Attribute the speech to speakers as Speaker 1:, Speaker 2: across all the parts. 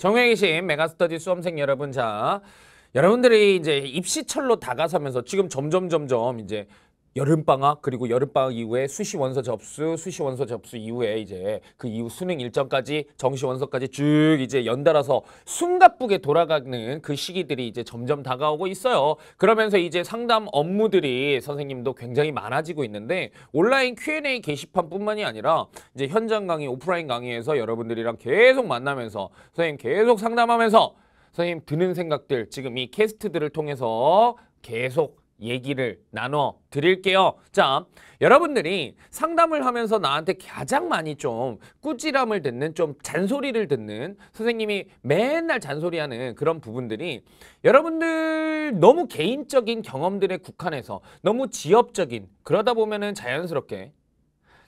Speaker 1: 정외에 계신 메가스터디 수험생 여러분 자 여러분들이 이제 입시철로 다가서면서 지금 점점 점점 이제 여름방학 그리고 여름방학 이후에 수시 원서 접수 수시 원서 접수 이후에 이제 그 이후 수능 일정까지 정시 원서까지 쭉 이제 연달아서 숨가쁘게 돌아가는 그 시기들이 이제 점점 다가오고 있어요 그러면서 이제 상담 업무들이 선생님도 굉장히 많아지고 있는데 온라인 Q&A 게시판뿐만이 아니라 이제 현장 강의 오프라인 강의에서 여러분들이랑 계속 만나면서 선생님 계속 상담하면서 선생님 드는 생각들 지금 이 캐스트들을 통해서 계속 얘기를 나눠 드릴게요. 자, 여러분들이 상담을 하면서 나한테 가장 많이 좀 꾸지람을 듣는 좀 잔소리를 듣는 선생님이 맨날 잔소리하는 그런 부분들이 여러분들 너무 개인적인 경험들의 국한에서 너무 지엽적인 그러다 보면은 자연스럽게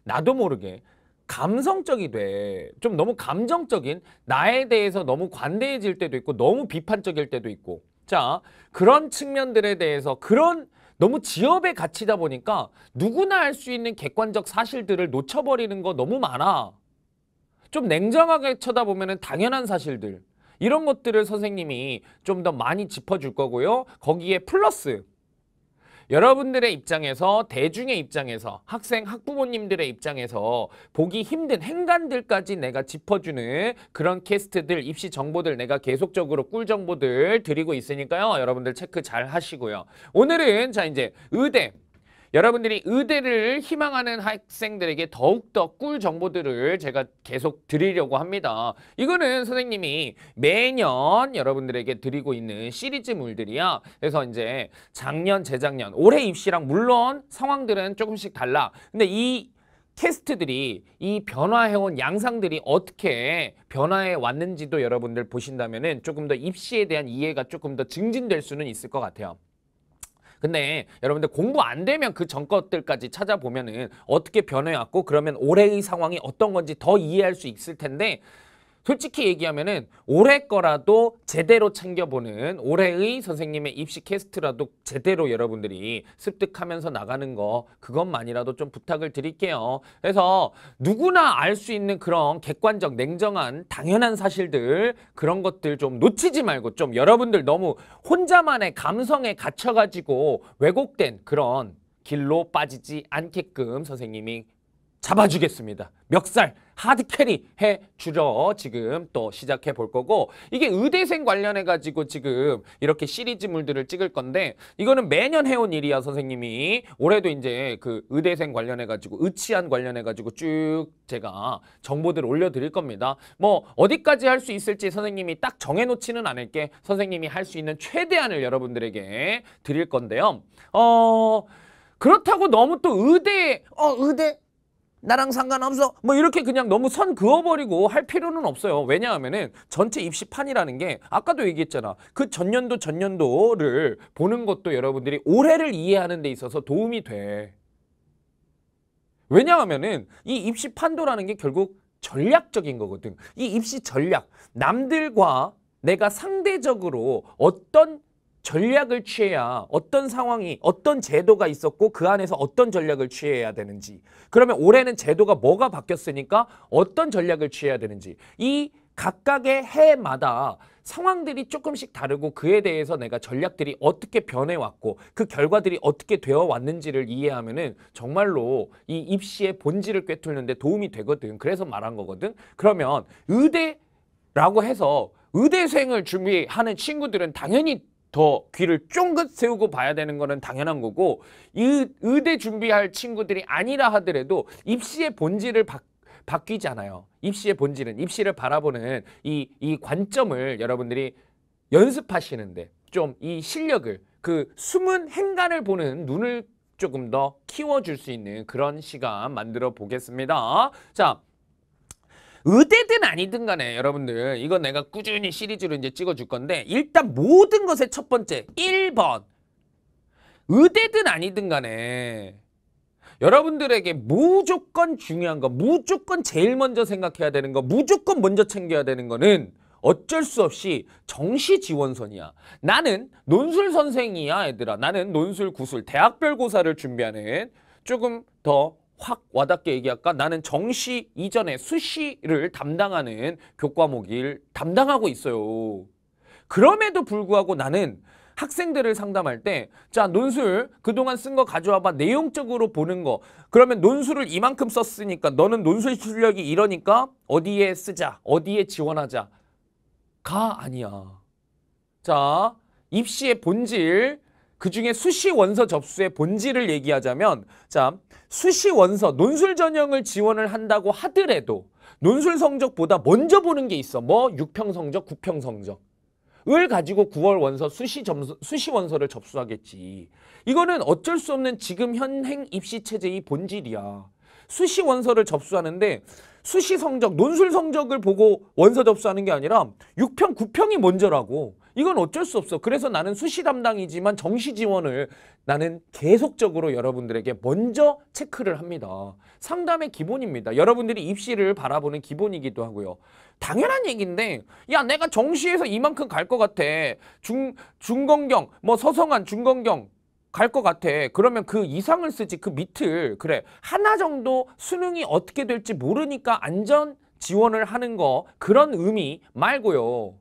Speaker 1: 나도 모르게 감성적이 돼. 좀 너무 감정적인 나에 대해서 너무 관대해질 때도 있고 너무 비판적일 때도 있고 자, 그런 측면들에 대해서 그런 너무 지업의 가치다 보니까 누구나 할 수 있는 객관적 사실들을 놓쳐버리는 거 너무 많아. 좀 냉정하게 쳐다보면 당연한 사실들. 이런 것들을 선생님이 좀 더 많이 짚어줄 거고요. 거기에 플러스 여러분들의 입장에서 대중의 입장에서 학생 학부모님들의 입장에서 보기 힘든 행간들까지 내가 짚어주는 그런 캐스트들 입시 정보들 내가 계속적으로 꿀 정보들 드리고 있으니까요. 여러분들 체크 잘 하시고요. 오늘은 자 이제 의대 여러분들이 의대를 희망하는 학생들에게 더욱더 꿀 정보들을 제가 계속 드리려고 합니다. 이거는 선생님이 매년 여러분들에게 드리고 있는 시리즈물들이야. 그래서 이제 작년, 재작년, 올해 입시랑 물론 상황들은 조금씩 달라. 근데 이 캐스트들이 이 변화해온 양상들이 어떻게 변화해 왔는지도 여러분들 보신다면 조금 더 입시에 대한 이해가 조금 더 증진될 수는 있을 것 같아요. 근데 여러분들 공부 안 되면 그 전 것들까지 찾아보면은 어떻게 변해왔고 그러면 올해의 상황이 어떤 건지 더 이해할 수 있을 텐데 솔직히 얘기하면은 올해 거라도 제대로 챙겨보는 올해의 선생님의 입시 캐스트라도 제대로 여러분들이 습득하면서 나가는 거 그것만이라도 좀 부탁을 드릴게요. 그래서 누구나 알 수 있는 그런 객관적 냉정한 당연한 사실들 그런 것들 좀 놓치지 말고 좀 여러분들 너무 혼자만의 감성에 갇혀가지고 왜곡된 그런 길로 빠지지 않게끔 선생님이 잡아주겠습니다. 멱살 하드 캐리 해 주려 지금 또 시작해 볼 거고 이게 의대생 관련해 가지고 지금 이렇게 시리즈물들을 찍을 건데 이거는 매년 해온 일이야 선생님이 올해도 이제 그 의대생 관련해 가지고 의치한 관련해 가지고 쭉 제가 정보들을 올려 드릴 겁니다. 뭐 어디까지 할 수 있을지 선생님이 딱 정해 놓지는 않을게 선생님이 할 수 있는 최대한을 여러분들에게 드릴 건데요. 어 그렇다고 너무 또 의대 어 의대 나랑 상관없어 뭐 이렇게 그냥 너무 선 그어버리고 할 필요는 없어요 왜냐하면은 전체 입시판이라는 게 아까도 얘기했잖아 그 전년도 전년도를 보는 것도 여러분들이 올해를 이해하는 데 있어서 도움이 돼 왜냐하면은 이 입시 판도라는 게 결국 전략적인 거거든 이 입시 전략 남들과 내가 상대적으로 어떤 전략을 취해야 어떤 상황이 어떤 제도가 있었고 그 안에서 어떤 전략을 취해야 되는지 그러면 올해는 제도가 뭐가 바뀌었으니까 어떤 전략을 취해야 되는지 이 각각의 해마다 상황들이 조금씩 다르고 그에 대해서 내가 전략들이 어떻게 변해왔고 그 결과들이 어떻게 되어왔는지를 이해하면은 정말로 이 입시의 본질을 꿰뚫는데 도움이 되거든. 그래서 말한 거거든. 그러면 의대라고 해서 의대생을 준비하는 친구들은 당연히 더 귀를 쫑긋 세우고 봐야 되는 거는 당연한 거고 이 의대 준비할 친구들이 아니라 하더라도 입시의 본질을 바, 바뀌잖아요. 입시의 본질은 입시를 바라보는 이, 이 관점을 여러분들이 연습하시는데 좀 이 실력을 그 숨은 행간을 보는 눈을 조금 더 키워줄 수 있는 그런 시간 만들어 보겠습니다. 자, 의대든 아니든 간에 여러분들 이건 내가 꾸준히 시리즈로 이제 찍어줄 건데 일단 모든 것의 첫 번째 1번 의대든 아니든 간에 여러분들에게 무조건 중요한 거 무조건 제일 먼저 생각해야 되는 거 무조건 먼저 챙겨야 되는 거는 어쩔 수 없이 정시 지원선이야. 나는 논술 선생이야, 얘들아. 나는 논술, 구술, 대학별 고사를 준비하는 조금 더확 와닿게 얘기할까? 나는 정시 이전에 수시를 담당하는 교과목일 담당하고 있어요. 그럼에도 불구하고 나는 학생들을 상담할 때, 자, 논술 그동안 쓴 거 가져와봐. 내용적으로 보는 거. 그러면 논술을 이만큼 썼으니까, 너는 논술 실력이 이러니까 어디에 쓰자, 어디에 지원하자. 가 아니야. 자, 입시의 본질, 그중에 수시 원서 접수의 본질을 얘기하자면 자 수시 원서 논술 전형을 지원을 한다고 하더라도 논술 성적보다 먼저 보는 게 있어 뭐 6평 성적 9평 성적 을 가지고 9월 원서 수시 점수 수시 원서를 접수하겠지. 이거는 어쩔 수 없는 지금 현행 입시 체제의 본질이야. 수시 원서를 접수하는데 수시 성적, 논술 성적을 보고 원서 접수하는 게 아니라 6평, 9평이 먼저라고. 이건 어쩔 수 없어. 그래서 나는 수시 담당이지만 정시 지원을 나는 계속적으로 여러분들에게 먼저 체크를 합니다. 상담의 기본입니다. 여러분들이 입시를 바라보는 기본이기도 하고요. 당연한 얘기인데 야 내가 정시에서 이만큼 갈 것 같아. 중, 중건경 뭐 서성한 중건경 갈 것 같아. 그러면 그 이상을 쓰지 그 밑을 그래 하나 정도 수능이 어떻게 될지 모르니까 안전 지원을 하는 거 그런 의미 말고요.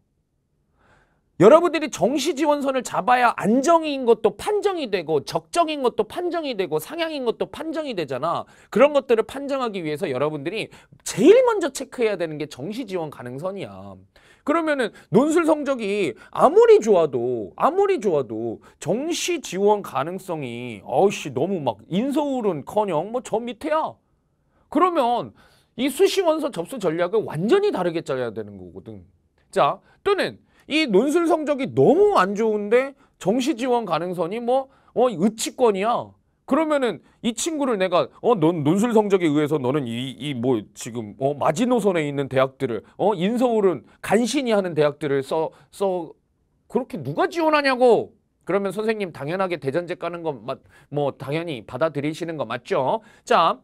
Speaker 1: 여러분들이 정시지원선을 잡아야 안정인 것도 판정이 되고 적정인 것도 판정이 되고 상향인 것도 판정이 되잖아. 그런 것들을 판정하기 위해서 여러분들이 제일 먼저 체크해야 되는 게 정시지원 가능선이야. 그러면은 논술 성적이 아무리 좋아도 아무리 좋아도 정시 지원 가능성이 어우씨 너무 막 인서울은커녕 뭐 저 밑에야 그러면 이 수시 원서 접수 전략을 완전히 다르게 짜야 되는 거거든 자 또는 이 논술 성적이 너무 안 좋은데 정시 지원 가능성이 뭐 어, 의치권이야. 그러면은 이 친구를 내가 어넌 논술 성적에 의해서 너는 이 이 뭐 지금 어 마지노선에 있는 대학들을 어 인서울은 간신히 하는 대학들을 써써 써 그렇게 누가 지원하냐고 그러면 선생님 당연하게 대전제 가는건뭐 당연히 받아들이시는 거 맞죠? 자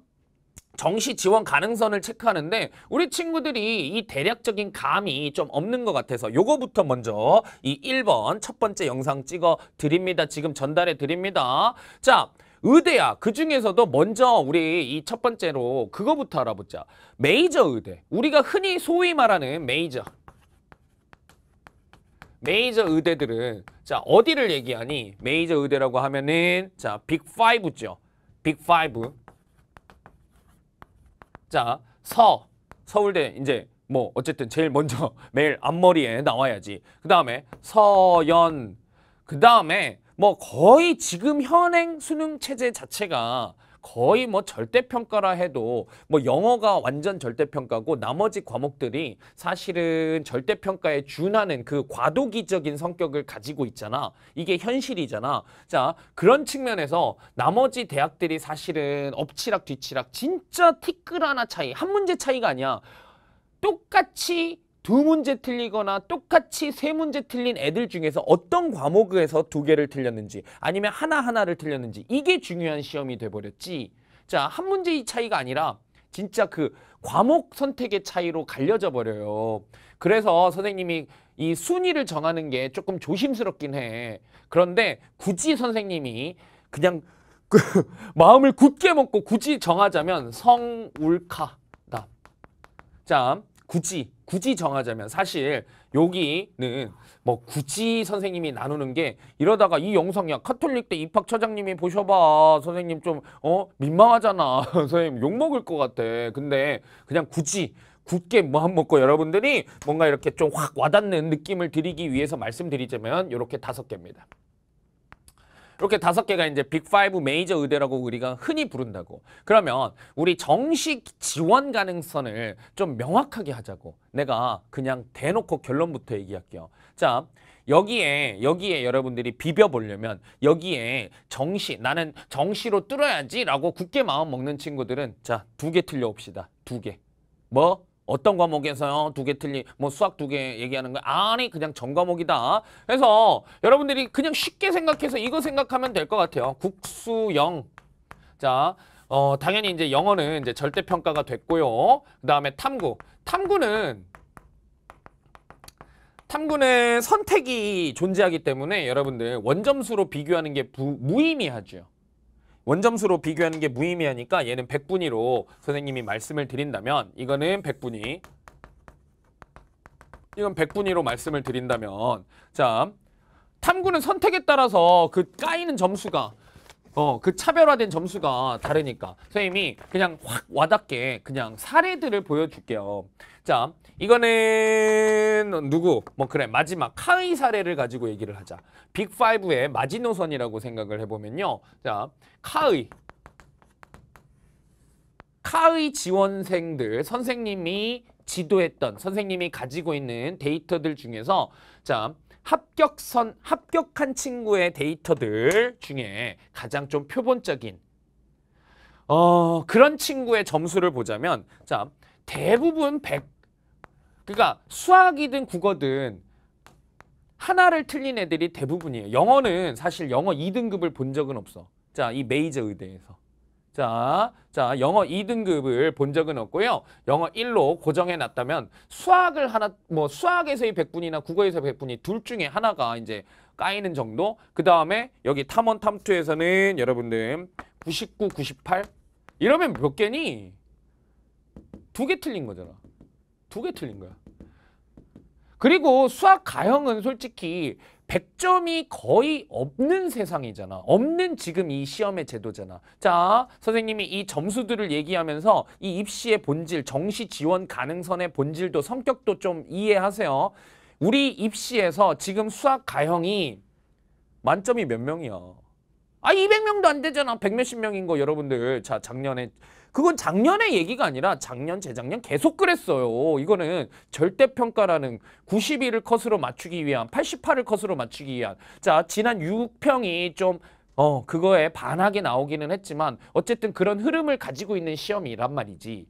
Speaker 1: 정시 지원 가능성을 체크하는데 우리 친구들이 이 대략적인 감이 좀 없는 것 같아서 요거부터 먼저 이 1번 첫 번째 영상 찍어 드립니다. 지금 전달해 드립니다. 자, 의대야. 그 중에서도 먼저 우리 이 첫 번째로 그거부터 알아보자. 메이저 의대. 우리가 흔히 소위 말하는 메이저. 메이저 의대들은 자 어디를 얘기하니? 메이저 의대라고 하면은 자 빅5죠. 빅5. 자, 서, 서울대 이제 뭐 어쨌든 제일 먼저 매일 앞머리에 나와야지. 그 다음에 서연, 그 다음에 뭐 거의 지금 현행 수능 체제 자체가 거의 뭐 절대평가라 해도 뭐 영어가 완전 절대평가고 나머지 과목들이 사실은 절대평가에 준하는 그 과도기적인 성격을 가지고 있잖아. 이게 현실이잖아. 자, 그런 측면에서 나머지 대학들이 사실은 엎치락 뒤치락 진짜 티끌 하나 차이, 한 문제 차이가 아니야. 똑같이 두 문제 틀리거나 똑같이 세 문제 틀린 애들 중에서 어떤 과목에서 두 개를 틀렸는지 아니면 하나하나를 틀렸는지 이게 중요한 시험이 돼버렸지 자 한 문제의 차이가 아니라 진짜 그 과목 선택의 차이로 갈려져 버려요 그래서 선생님이 이 순위를 정하는 게 조금 조심스럽긴 해 그런데 굳이 선생님이 그냥 그 마음을 굳게 먹고 굳이 정하자면 성울카 다자 굳이 굳이 정하자면 사실 여기는 뭐 굳이 선생님이 나누는 게 이러다가 이 영상이야 카톨릭대 입학 처장님이 보셔봐 선생님 좀어 민망하잖아 선생님 욕 먹을 것 같아 근데 그냥 굳이 굳게 마음 뭐 먹고 여러분들이 뭔가 이렇게 좀 확 와닿는 느낌을 드리기 위해서 말씀드리자면 이렇게 다섯 개입니다. 이렇게 다섯 개가 이제 빅5 메이저 의대라고 우리가 흔히 부른다고. 그러면 우리 정식 지원 가능성을 좀 명확하게 하자고. 내가 그냥 대놓고 결론부터 얘기할게요. 자, 여기에 여기에 여러분들이 비벼보려면 여기에 정시 나는 정시로 뚫어야지 라고 굳게 마음 먹는 친구들은 자두개틀려봅시다두개뭐 어떤 과목에서요? 두 개틀리뭐 수학 두 개 얘기하는 거 아니, 그냥 전과목이다. 그래서 여러분들이 그냥 쉽게 생각해서 이거 생각하면 될 것 같아요. 국수영. 자, 어, 당연히 이제 영어는 이제 절대평가가 됐고요. 그 다음에 탐구. 탐구는 탐구는 선택이 존재하기 때문에 여러분들 원점수로 비교하는 게 부, 무의미하죠. 원점수로 비교하는 게 무의미하니까 얘는 백분위로 선생님이 말씀을 드린다면 이거는 백분위 이건 백분위로 말씀을 드린다면 자 탐구는 선택에 따라서 그 까이는 점수가 어, 그 차별화된 점수가 다르니까 선생님이 그냥 확 와닿게 그냥 사례들을 보여줄게요. 자, 이거는 누구? 뭐 그래 마지막 카이 사례를 가지고 얘기를 하자. 빅5의 마지노선이라고 생각을 해보면요. 자, 카이. 카의 지원생들, 선생님이 지도했던, 선생님이 가지고 있는 데이터들 중에서 자, 합격선, 합격한 친구의 데이터들 중에 가장 좀 표본적인 어, 그런 친구의 점수를 보자면 자, 대부분 100 그러니까 수학이든 국어든 하나를 틀린 애들이 대부분이에요. 영어는 사실 영어 2등급을 본 적은 없어. 자, 이 메이저 의대에서. 자, 자, 영어 2등급을 본 적은 없고요. 영어 1로 고정해 놨다면 수학을 하나 뭐 수학에서의 100분이나 국어에서 100분이 둘 중에 하나가 이제 까이는 정도. 그다음에 여기 탐원 탐투에서는 여러분들 99, 98 이러면 몇 개니? 두 개 틀린 거잖아. 두 개 틀린 거야. 그리고 수학 가형은 솔직히 100점이 거의 없는 세상이잖아. 없는 지금 이 시험의 제도잖아. 자, 선생님이 이 점수들을 얘기하면서 이 입시의 본질, 정시 지원 가능선의 본질도 성격도 좀 이해하세요. 우리 입시에서 지금 수학 가형이 만점이 몇 명이야? 아, 200명도 안 되잖아. 100 몇십 명인 거 여러분들. 자, 작년에 그건 작년의 얘기가 아니라 작년, 재작년 계속 그랬어요. 이거는 절대평가라는 91을 컷으로 맞추기 위한 88을 컷으로 맞추기 위한 자 지난 6평이 좀 어, 그거에 반하게 나오기는 했지만 어쨌든 그런 흐름을 가지고 있는 시험이란 말이지.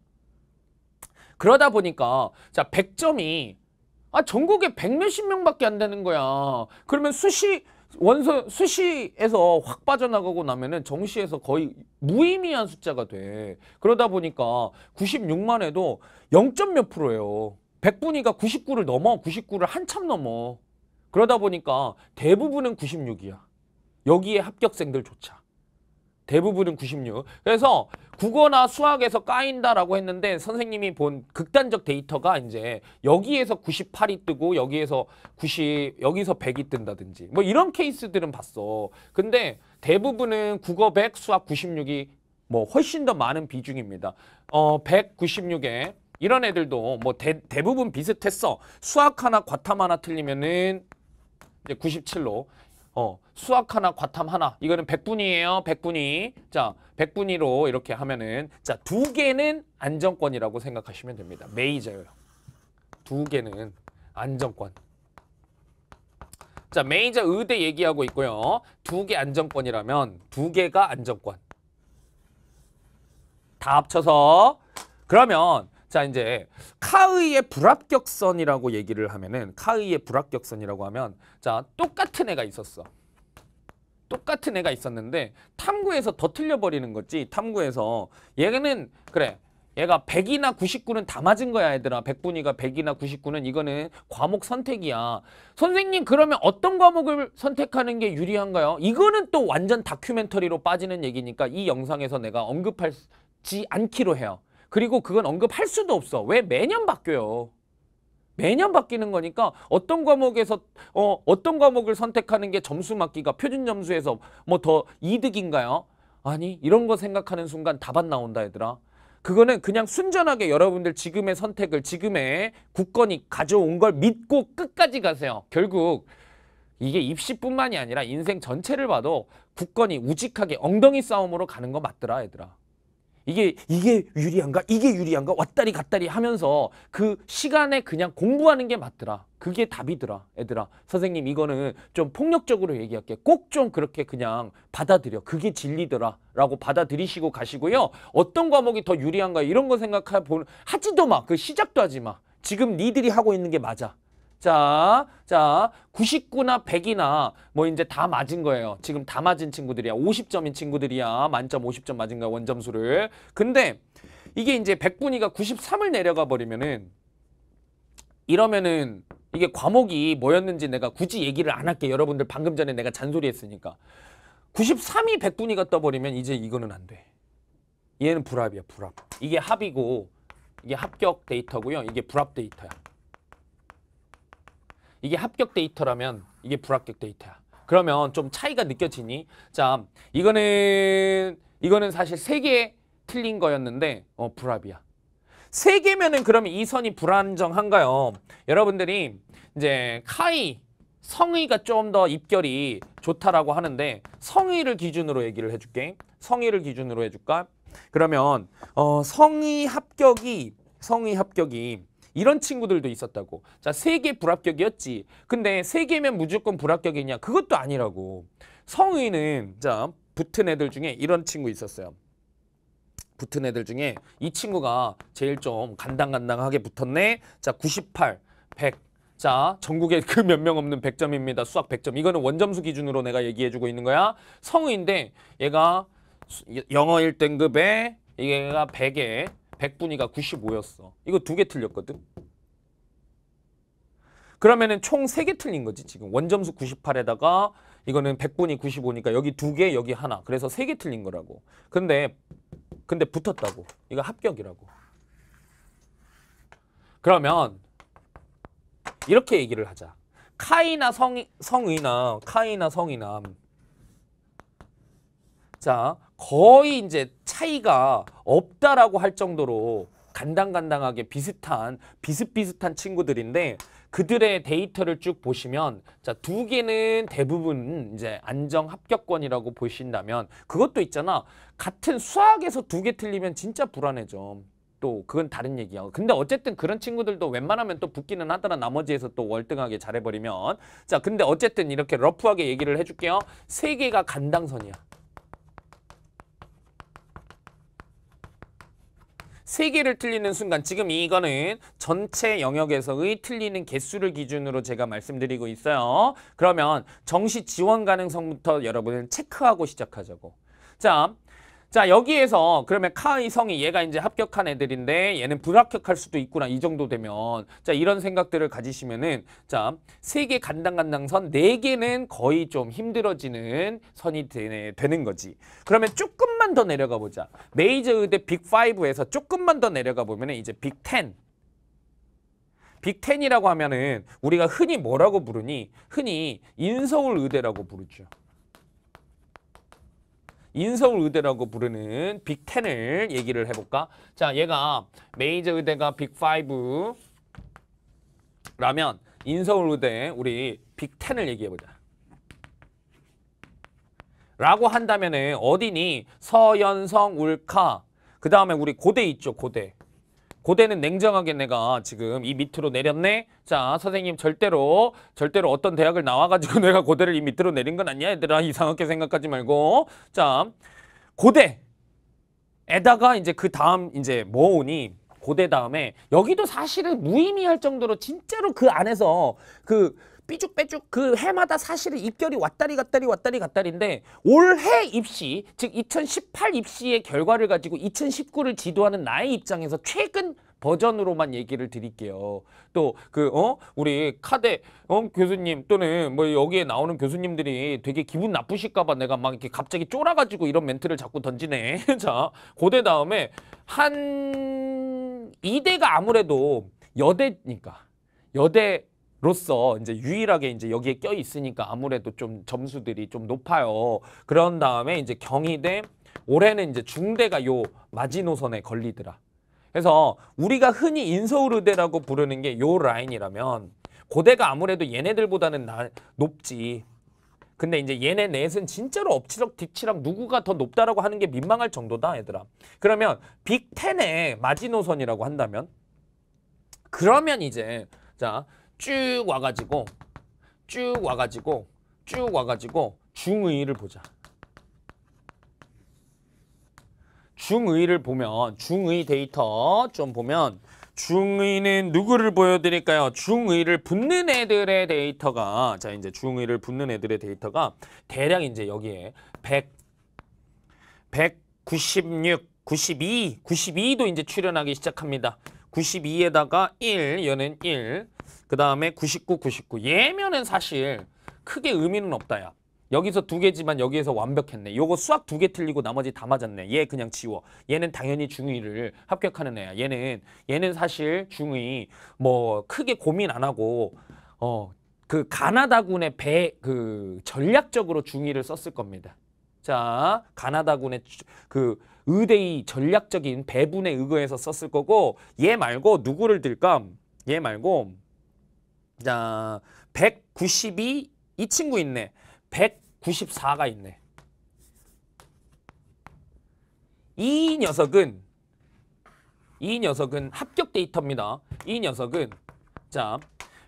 Speaker 1: 그러다 보니까 자 100점이 아 전국에 100 몇십 명밖에 안 되는 거야. 그러면 수시 원서 수시에서 확 빠져나가고 나면은 정시에서 거의 무의미한 숫자가 돼. 그러다 보니까 96만 해도 0. 몇 프로예요. 1 0 0분위가 99를 넘어. 99를 한참 넘어. 그러다 보니까 대부분은 96이야. 여기에 합격생들조차. 대부분은 96. 그래서 국어나 수학에서 까인다라고 했는데 선생님이 본 극단적 데이터가 이제 여기에서 98이 뜨고 여기에서 90, 여기서 100이 뜬다든지 뭐 이런 케이스들은 봤어. 근데 대부분은 국어 100, 수학 96이 뭐 훨씬 더 많은 비중입니다. 어, 196에 이런 애들도 뭐 대, 부분 비슷했어. 수학 하나, 과탐 하나 틀리면은 이제 97로 어, 수학 하나, 과탐 하나. 이거는 백분위에요백분위자백분위로 이렇게 하면은 자, 두 개는 안정권이라고 생각하시면 됩니다. 메이저요. 두 개는 안정권. 자, 메이저 의대 얘기하고 있고요. 두 개 안정권이라면 두 개가 안정권. 다 합쳐서 그러면 자 이제 카의의 불합격선이라고 얘기를 하면은 카의의 불합격선이라고 하면 자 똑같은 애가 있었어. 똑같은 애가 있었는데 탐구에서 더 틀려버리는 거지 탐구에서 얘는 그래 얘가 100이나 99는 다 맞은 거야 얘들아 1 0 0분위가 100이나 99는 이거는 과목 선택이야 선생님 그러면 어떤 과목을 선택하는 게 유리한가요? 이거는 또 완전 다큐멘터리로 빠지는 얘기니까 이 영상에서 내가 언급할 지 않기로 해요. 그리고 그건 언급할 수도 없어. 왜 매년 바뀌어요. 매년 바뀌는 거니까 어떤 과목에서 어, 어떤 과목을 선택하는 게 점수 맞기가 표준 점수에서 뭐 더 이득인가요? 아니 이런 거 생각하는 순간 답안 나온다 얘들아. 그거는 그냥 순전하게 여러분들 지금의 선택을 지금의 국건이 가져온 걸 믿고 끝까지 가세요. 결국 이게 입시뿐만이 아니라 인생 전체를 봐도 국건이 우직하게 엉덩이 싸움으로 가는 거 맞더라 얘들아. 이게 이게 유리한가 이게 유리한가 왔다리 갔다리 하면서 그 시간에 그냥 공부하는 게 맞더라 그게 답이더라 애들아 선생님 이거는 좀 폭력적으로 얘기할게 꼭 좀 그렇게 그냥 받아들여 그게 진리더라 라고 받아들이시고 가시고요 어떤 과목이 더 유리한가 이런 거 생각해 보는 하지도 마그 시작도 하지 마 지금 니들이 하고 있는 게 맞아 자, 자, 99나 100이나 뭐 이제 다 맞은 거예요. 지금 다 맞은 친구들이야. 50점인 친구들이야. 만점 50점 맞은 거야, 원점수를. 근데 이게 이제 100분위가 93을 내려가 버리면은 이러면은 이게 과목이 뭐였는지 내가 굳이 얘기를 안 할게. 여러분들 방금 전에 내가 잔소리 했으니까. 93이 100분위가 떠버리면 이제 이거는 안 돼. 얘는 불합이야, 불합. 이게 합이고 이게 합격 데이터고요. 이게 불합 데이터야. 이게 합격 데이터라면 이게 불합격 데이터야. 그러면 좀 차이가 느껴지니 자 이거는 이거는 사실 세 개 틀린 거였는데 어 불합이야. 세 개면은 그러면 이 선이 불안정한가요? 여러분들이 이제 카이 성의가 좀 더 입결이 좋다라고 하는데 성의를 기준으로 얘기를 해줄게. 성의를 기준으로 해줄까? 그러면 어 성의 합격이 성의 합격이 이런 친구들도 있었다고. 자, 세 개 불합격이었지. 근데 세 개면 무조건 불합격이냐? 그것도 아니라고. 성의는 자, 붙은 애들 중에 이런 친구 있었어요. 붙은 애들 중에 이 친구가 제일 좀 간당간당하게 붙었네. 자, 98, 100, 자, 전국에 그 몇 명 없는 100점입니다. 수학 100점. 이거는 원점수 기준으로 내가 얘기해주고 있는 거야. 성우인데 얘가 영어 1등급에 얘가 100에 백분위가 95였어. 이거 두 개 틀렸거든. 그러면은 총 세 개 틀린 거지 지금 원점수 98에다가 이거는 1 0 0분위 95니까 여기 두개 여기 하나 그래서 세 개 틀린 거라고 근데 근데 붙었다고 이거 합격이라고 그러면 이렇게 얘기를 하자 카이나 성, 성이나 카이나 성이나 자 거의 이제 차이가 없다라고 할 정도로 간당간당하게 비슷한 비슷비슷한 친구들인데 그들의 데이터를 쭉 보시면 자 두 개는 대부분 이제 안정 합격권이라고 보신다면 그것도 있잖아 같은 수학에서 두 개 틀리면 진짜 불안해져 또 그건 다른 얘기야 근데 어쨌든 그런 친구들도 웬만하면 또 붙기는 하더라 나머지에서 또 월등하게 잘해버리면 자 근데 어쨌든 이렇게 러프하게 얘기를 해줄게요 세 개가 간당선이야 세개를 틀리는 순간 지금 이거는 전체 영역에서의 틀리는 개수를 기준으로 제가 말씀드리고 있어요. 그러면 정시 지원 가능성부터 여러분은 체크하고 시작하자고. 자, 자 여기에서 그러면 카이 성이 얘가 이제 합격한 애들인데 얘는 불합격할 수도 있구나 이 정도 되면 자 이런 생각들을 가지시면은 자세 개 간당간당선 네개는 거의 좀 힘들어지는 선이 되 되는 거지 그러면 조금만 더 내려가 보자 메이저 의대 빅5에서 조금만 더 내려가 보면은 이제 빅10 빅10이라고 하면은 우리가 흔히 뭐라고 부르니 흔히 인서울 의대라고 부르죠 인서울 의대라고 부르는 빅텐을 얘기를 해볼까? 자, 얘가 메이저 의대가 빅5라면 인서 의대 우리 빅텐을 얘기해보자. 라고 한다면 어디니 서연성 울카 그 다음에 우리 고대 있죠 고대 고대는 냉정하게 내가 지금 이 밑으로 내렸네. 자, 선생님 절대로 절대로 어떤 대학을 나와가지고 내가 고대를 이 밑으로 내린 건 아니야. 얘들아 이상하게 생각하지 말고. 자, 고대. 에다가 이제 그 다음 이제 모으니 고대 다음에 여기도 사실은 무의미할 정도로 진짜로 그 안에서 그 삐죽빼죽 그 해마다 사실은 입결이 왔다리 갔다리 왔다리 갔다리인데 올해 입시 즉 2018 입시의 결과를 가지고 2019를 지도하는 나의 입장에서 최근 버전으로만 얘기를 드릴게요. 또 그 어 우리 카데 어 교수님 또는 뭐 여기에 나오는 교수님들이 되게 기분 나쁘실까봐 내가 막 이렇게 갑자기 쫄아가지고 이런 멘트를 자꾸 던지네. 자 고대 다음에 한 이대가 아무래도 여대니까 여대 그러니까 로서 이제 유일하게 이제 여기에 껴 있으니까 아무래도 좀 점수들이 좀 높아요. 그런 다음에 이제 경희대 올해는 이제 중대가 요 마지노선에 걸리더라. 그래서 우리가 흔히 인서울의대라고 부르는 게 요 라인이라면 고대가 아무래도 얘네들보다는 나, 높지. 근데 이제 얘네 넷은 진짜로 업치적뒤치랑 누구가 더 높다라고 하는 게 민망할 정도다 얘들아. 그러면 빅텐의 마지노선이라고 한다면 그러면 이제 자쭉 와가지고 쭉 와가지고 쭉 와가지고 중의를 보자. 중의를 보면 중의 데이터 좀 보면 중의는 누구를 보여드릴까요? 중의를 붙는 애들의 데이터가 자 이제 중의를 붙는 애들의 데이터가 대략 이제 여기에 100, 196, 92, 92도 이제 출현하기 시작합니다. 92에다가 1, 여는 1, 그 다음에 99, 99. 예면은 사실 크게 의미는 없다, 야. 여기서 두 개지만 여기에서 완벽했네. 요거 수학 두 개 틀리고 나머지 다 맞았네. 얘 그냥 지워. 얘는 당연히 중위를 합격하는 애야. 얘는 얘는 사실 중위 뭐 크게 고민 안 하고 어그 가나다군의 배 그 전략적으로 중위를 썼을 겁니다. 자, 가나다군의 그 의대의 전략적인 배분에 의거해서 썼을 거고 얘 말고 누구를 들까? 얘 말고 자, 아, 192 이 친구 있네. 194가 있네. 이 녀석은 이 녀석은 합격 데이터입니다. 이 녀석은 자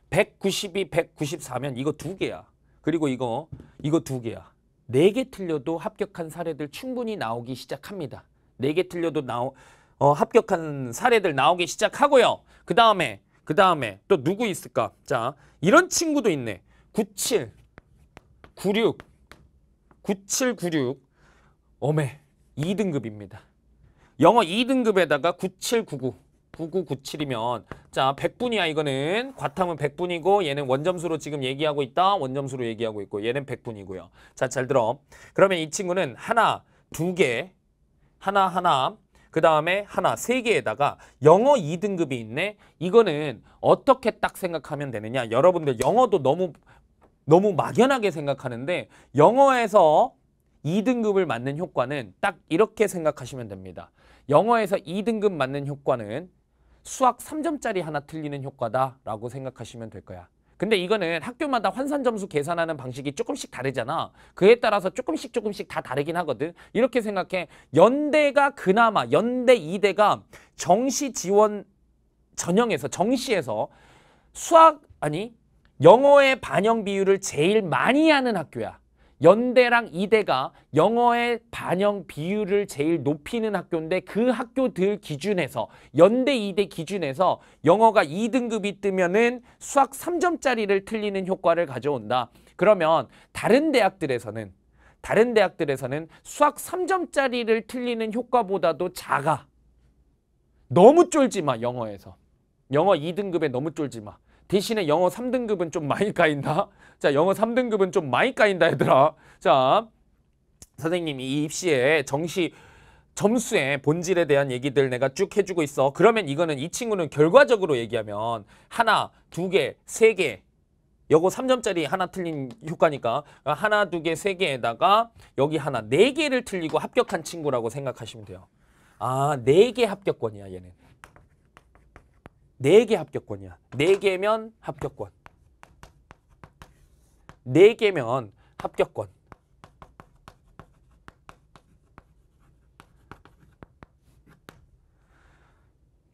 Speaker 1: 192, 194면 이거 두 개야. 그리고 이거 이거 두 개야. 네 개 틀려도 합격한 사례들 충분히 나오기 시작합니다. 네 개 틀려도 나오 어, 합격한 사례들 나오기 시작하고요. 그 다음에 그 다음에 또 누구 있을까? 자, 이런 친구도 있네. 97, 96, 97, 96, 어메 2등급입니다. 영어 2등급에다가 97, 99, 9997이면 자 100분이야 이거는 과탐은 100분이고 얘는 원점수로 지금 얘기하고 있다 원점수로 얘기하고 있고 얘는 100분이고요 자잘 들어 그러면 이 친구는 하나 두개 하나 하나 그 다음에 하나 세 개에다가 영어 2등급이 있네. 이거는 어떻게 딱 생각하면 되느냐. 여러분들 영어도 너무 너무 막연하게 생각하는데 영어에서 2등급을 맞는 효과는 딱 이렇게 생각하시면 됩니다. 영어에서 2등급 맞는 효과는 수학 3점짜리 하나 틀리는 효과다라고 생각하시면 될 거야. 근데 이거는 학교마다 환산 점수 계산하는 방식이 조금씩 다르잖아. 그에 따라서 조금씩 조금씩 다 다르긴 하거든. 이렇게 생각해. 연대가 그나마 연대 이대가 정시 지원 전형에서 정시에서 수학 아니 영어의 반영 비율을 제일 많이 하는 학교야. 연대랑 이대가 영어의 반영 비율을 제일 높이는 학교인데 그 학교들 기준에서 연대 이대 기준에서 영어가 2등급이 뜨면은 수학 3점짜리를 틀리는 효과를 가져온다. 그러면 다른 대학들에서는 다른 대학들에서는 수학 3점짜리를 틀리는 효과보다도 작아. 너무 쫄지 마 영어에서. 영어 2등급에 너무 쫄지 마. 대신에 영어 3등급은 좀 많이 까인다. 자, 영어 3등급은 좀 많이 까인다 얘들아. 자, 선생님이 이 입시에 정시 점수의 본질에 대한 얘기들 내가 쭉 해주고 있어. 그러면 이거는 이 친구는 결과적으로 얘기하면 하나, 두 개, 세 개. 요거 3점짜리 하나 틀린 효과니까 하나, 두 개, 세 개에다가 여기 하나, 네 개를 틀리고 합격한 친구라고 생각하시면 돼요. 아, 네 개 합격권이야 얘는. 4개 합격권이야. 4개면 합격권. 4개면 합격권.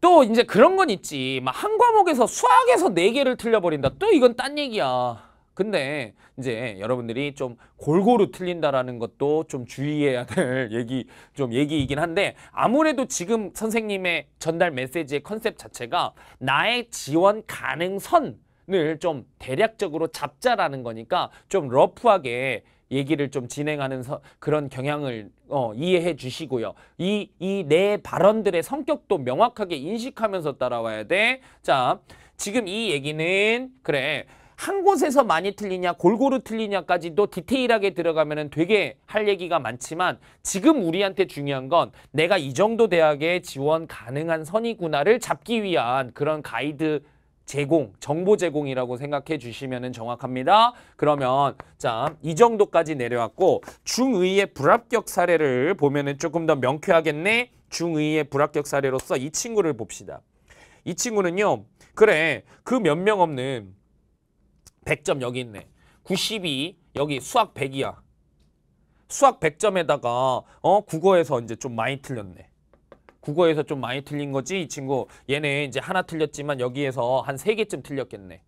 Speaker 1: 또 이제 그런 건 있지. 막 한 과목에서 수학에서 4개를 틀려버린다. 또 이건 딴 얘기야. 근데 이제 여러분들이 좀 골고루 틀린다라는 것도 좀 주의해야 될 얘기 좀 얘기이긴 한데 아무래도 지금 선생님의 전달 메시지의 컨셉 자체가 나의 지원 가능선 을좀 대략적으로 잡자라는 거니까 좀 러프하게 얘기를 좀 진행하는 서, 그런 경향을 어, 이해해 주시고요. 이이 내 발언들의 성격도 명확하게 인식하면서 따라와야 돼. 자, 지금 이 얘기는 그래. 한 곳에서 많이 틀리냐 골고루 틀리냐까지도 디테일하게 들어가면 되게 할 얘기가 많지만 지금 우리한테 중요한 건 내가 이 정도 대학에 지원 가능한 선이구나를 잡기 위한 그런 가이드 제공, 정보 제공이라고 생각해 주시면 정확합니다. 그러면 자, 이 정도까지 내려왔고 중의의 불합격 사례를 보면 조금 더 명쾌하겠네. 중의의 불합격 사례로서 이 친구를 봅시다. 이 친구는요. 그래, 그 몇 명 없는 100점 여기 있네. 92 여기 수학 100이야. 수학 100점에다가 어 국어에서 이제 좀 많이 틀렸네. 국어에서 좀 많이 틀린 거지 이 친구 얘는 이제 하나 틀렸지만 여기에서 한3 개쯤 틀렸겠네.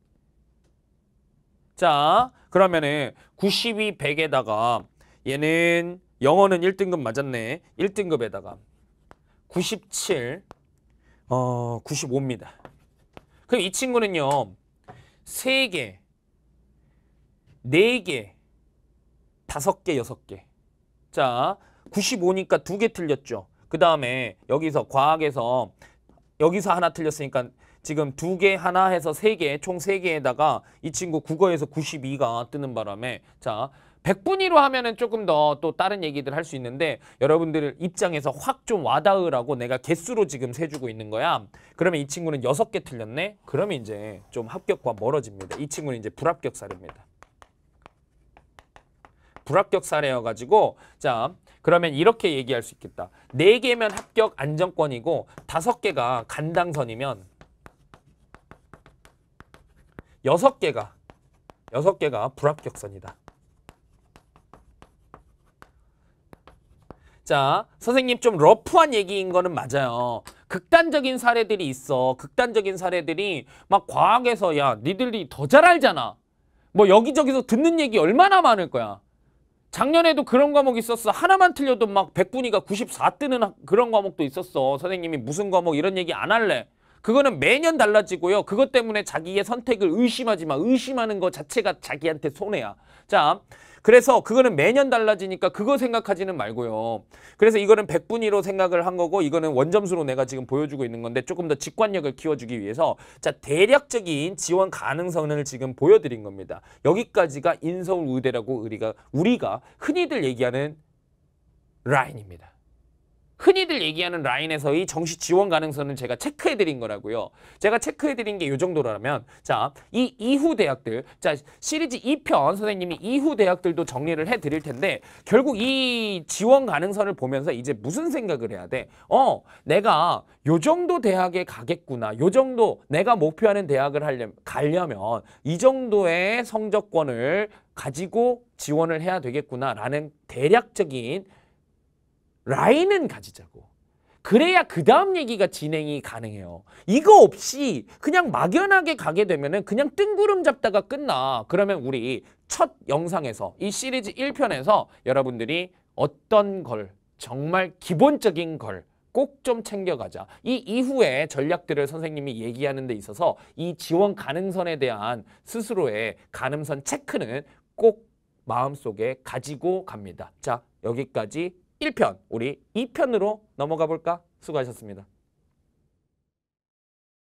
Speaker 1: 자 그러면은 92 100에다가 얘는 영어는 1등급 맞았네. 1등급에다가 97 어, 95입니다. 그럼 이 친구는요. 3개 4개, 5개, 6개. 자, 95니까 2개 틀렸죠. 그 다음에 여기서 과학에서 여기서 하나 틀렸으니까 지금 2개 하나 해서 3개, 총 3개에다가 이 친구 국어에서 92가 뜨는 바람에 자, 100분위로 하면은 조금 더 또 다른 얘기들 할 수 있는데 여러분들 입장에서 확 좀 와닿으라고 내가 개수로 지금 세주고 있는 거야. 그러면 이 친구는 6개 틀렸네? 그러면 이제 좀 합격과 멀어집니다. 이 친구는 이제 불합격 사례입니다. 불합격 사례여가지고 자 그러면 이렇게 얘기할 수 있겠다. 4개면 합격 안정권이고 5개가 간당선이면 6개가 6개가 불합격선이다. 자, 선생님 좀 러프한 얘기인 거는 맞아요. 극단적인 사례들이 있어. 극단적인 사례들이 막 과학에서 야, 니들이 더 잘 알잖아. 뭐 여기저기서 듣는 얘기 얼마나 많을 거야. 작년에도 그런 과목 있었어. 하나만 틀려도 막백분위가94 뜨는 그런 과목도 있었어. 선생님이 무슨 과목 이런 얘기 안 할래. 그거는 매년 달라지고요. 그것 때문에 자기의 선택을 의심하지 마. 의심하는 것 자체가 자기한테 손해야. 자, 그래서 그거는 매년 달라지니까 그거 생각하지는 말고요. 그래서 이거는 백분위로 생각을 한 거고 이거는 원점수로 내가 지금 보여주고 있는 건데 조금 더 직관력을 키워주기 위해서 자 대략적인 지원 가능성을 지금 보여드린 겁니다. 여기까지가 인서울의대라고 우리가, 우리가 흔히들 얘기하는 라인입니다. 흔히들 얘기하는 라인에서의 정시 지원 가능성을 제가 체크해드린 거라고요. 제가 체크해드린 게 이 정도라면 자, 이 이후 대학들 자 시리즈 2편 선생님이 이후 대학들도 정리를 해드릴 텐데 결국 이 지원 가능성을 보면서 이제 무슨 생각을 해야 돼? 어, 내가 요 정도 대학에 가겠구나. 요 정도 내가 목표하는 대학을 하려면 가려면 이 정도의 성적권을 가지고 지원을 해야 되겠구나라는 대략적인 라인은 가지자고. 그래야 그 다음 얘기가 진행이 가능해요. 이거 없이 그냥 막연하게 가게 되면은 그냥 뜬구름 잡다가 끝나. 그러면 우리 첫 영상에서 이 시리즈 1편에서 여러분들이 어떤 걸 정말 기본적인 걸 꼭 좀 챙겨가자. 이 이후에 전략들을 선생님이 얘기하는 데 있어서 이 지원 가능선에 대한 스스로의 가늠선 체크는 꼭 마음속에 가지고 갑니다. 자, 여기까지 1편, 우리 2편으로 넘어가 볼까? 수고하셨습니다.